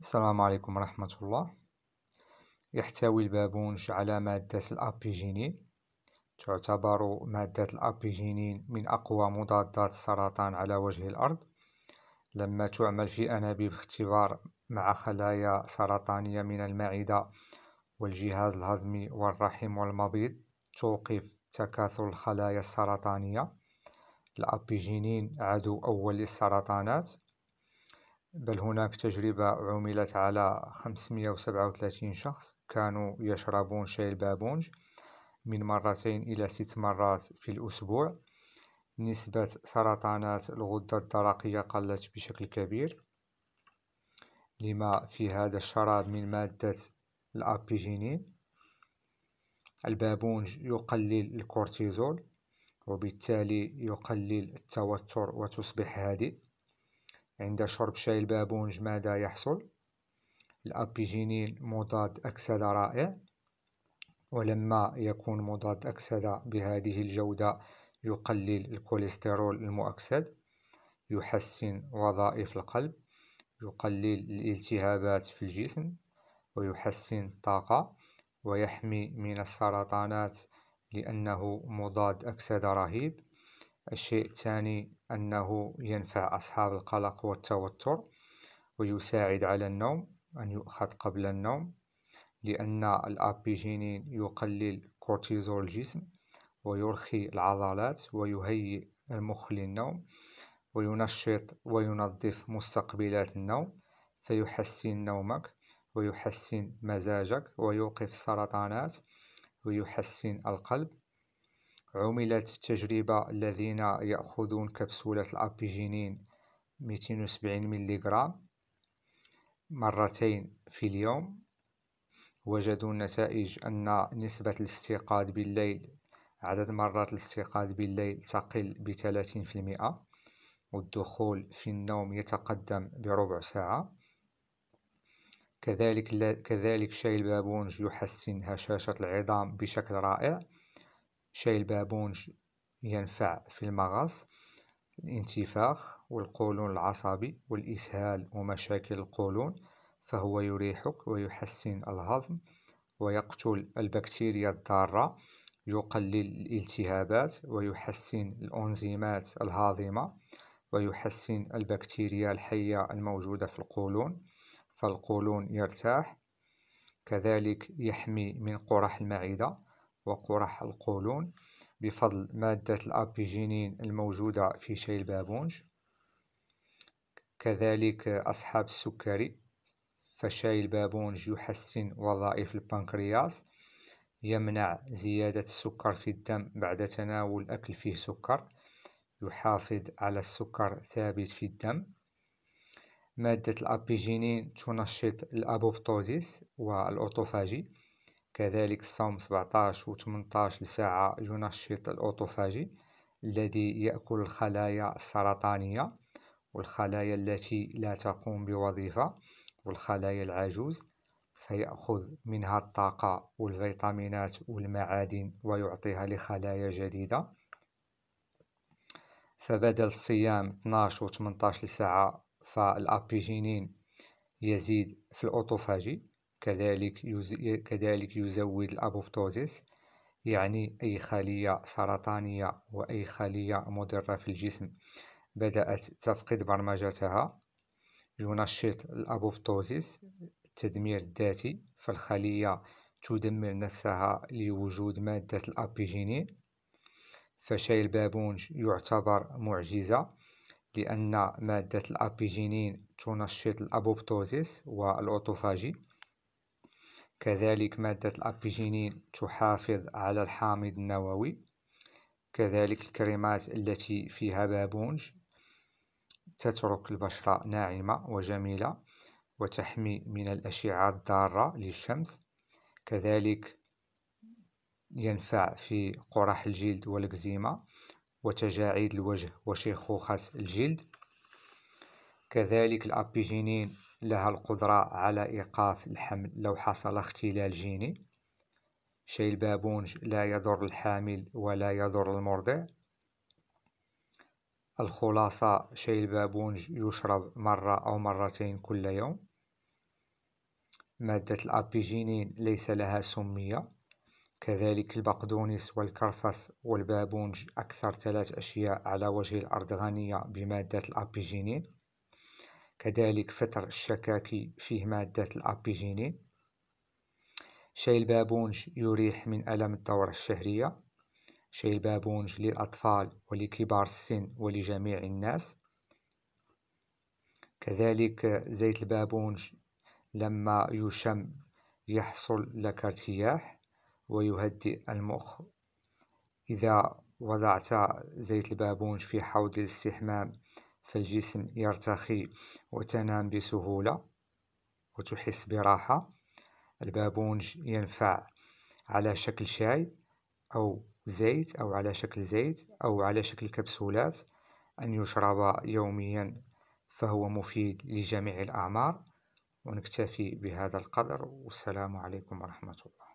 السلام عليكم ورحمة الله يحتوي البابونج على مادة الأبيجينين تعتبر مادة الأبيجينين من أقوى مضادات السرطان على وجه الأرض لما تعمل في أنابيب اختبار مع خلايا سرطانية من المعدة والجهاز الهضمي والرحم والمبيض توقف تكاثر الخلايا السرطانية الأبيجينين عدو أول للسرطانات بل هناك تجربة عُملت على 537 شخص كانوا يشربون شاي البابونج من مرتين إلى ست مرات في الأسبوع نسبة سرطانات الغدة الدرقية قلت بشكل كبير لما في هذا الشراب من مادة الأبيجينين البابونج يقلل الكورتيزول وبالتالي يقلل التوتر وتصبح هادئ عند شرب شاي البابونج ماذا يحصل؟ الأبيجينين مضاد أكسدة رائع ولما يكون مضاد أكسدة بهذه الجودة يقلل الكوليسترول المؤكسد يحسن وظائف القلب يقلل الالتهابات في الجسم ويحسن الطاقة ويحمي من السرطانات لأنه مضاد أكسدة رهيب الشيء الثاني أنه ينفع أصحاب القلق والتوتر ويساعد على النوم أن يؤخذ قبل النوم لأن الأبيجينين يقلل كورتيزول الجسم ويرخي العضلات ويهيئ المخ للنوم وينشط وينظف مستقبلات النوم فيحسن نومك ويحسن مزاجك ويوقف السرطانات ويحسن القلب عُملت التجربة الذين يأخذون كبسولة الأبيجينين 270 ملغرام مرتين في اليوم وجدوا النتائج أن نسبة الاستيقاظ بالليل عدد مرات الاستيقاظ بالليل تقل بثلاثين في المئة والدخول في النوم يتقدم بربع ساعة كذلك, كذلك شاي البابونج يحسن هشاشة العظام بشكل رائع شاي البابونج ينفع في المغص الانتفاخ والقولون العصبي والإسهال ومشاكل القولون فهو يريحك ويحسن الهضم ويقتل البكتيريا الضارة يقلل الالتهابات ويحسن الأنزيمات الهاضمة ويحسن البكتيريا الحية الموجودة في القولون فالقولون يرتاح كذلك يحمي من قرح المعدة وقرح القولون بفضل مادة الأبيجينين الموجودة في شاي البابونج كذلك أصحاب السكري فشاي البابونج يحسن وظائف البنكرياس يمنع زيادة السكر في الدم بعد تناول أكل فيه سكر يحافظ على السكر ثابت في الدم مادة الأبيجينين تنشط الأبوبتوزيس والأوتوفاجي كذلك الصوم 17 و 18 ساعة ينشط الأوتوفاجي الذي يأكل الخلايا السرطانية والخلايا التي لا تقوم بوظيفة والخلايا العجوز فيأخذ منها الطاقة والفيتامينات والمعادن ويعطيها لخلايا جديدة فبدل الصيام 12 و 18 ساعة فالأبيجينين يزيد في الأوتوفاجي كذلك كذلك يزود الأبوبتوزيس يعني أي خلية سرطانية وأي خلية مضرة في الجسم بدأت تفقد برمجتها ينشط الأبوبتوزيس التدمير الذاتي فالخلية تدمر نفسها لوجود مادة الأبيجينين فشاي البابونج يعتبر معجزة لأن مادة الأبيجينين تنشط الأبوبتوزيس والأوتوفاجي كذلك مادة الأبيجينين تحافظ على الحامض النووي كذلك الكريمات التي فيها بابونج تترك البشرة ناعمة وجميلة وتحمي من الأشعة الضارة للشمس كذلك ينفع في قرح الجلد والكزيمة وتجاعيد الوجه وشيخوخة الجلد كذلك الأبيجينين لها القدرة على إيقاف الحمل لو حصل اختلال جيني شاي البابونج لا يضر الحامل ولا يضر المرضع الخلاصة شاي البابونج يشرب مرة أو مرتين كل يوم مادة الأبيجينين ليس لها سمية كذلك البقدونس والكرفس والبابونج أكثر ثلاث أشياء على وجه الأرض غنية بمادة الأبيجينين كذلك فتر الشكاكي فيه مادة الأبيجينين شاي البابونج يريح من ألم الدورة الشهرية شاي البابونج للأطفال ولكبار السن ولجميع الناس كذلك زيت البابونج لما يشم يحصل لك ارتياح ويهدئ المخ إذا وضعت زيت البابونج في حوض الاستحمام فالجسم يرتخي وتنام بسهولة وتحس براحة البابونج ينفع على شكل شاي أو زيت أو على شكل زيت أو على شكل كبسولات أن يشرب يوميا فهو مفيد لجميع الأعمار ونكتفي بهذا القدر والسلام عليكم ورحمة الله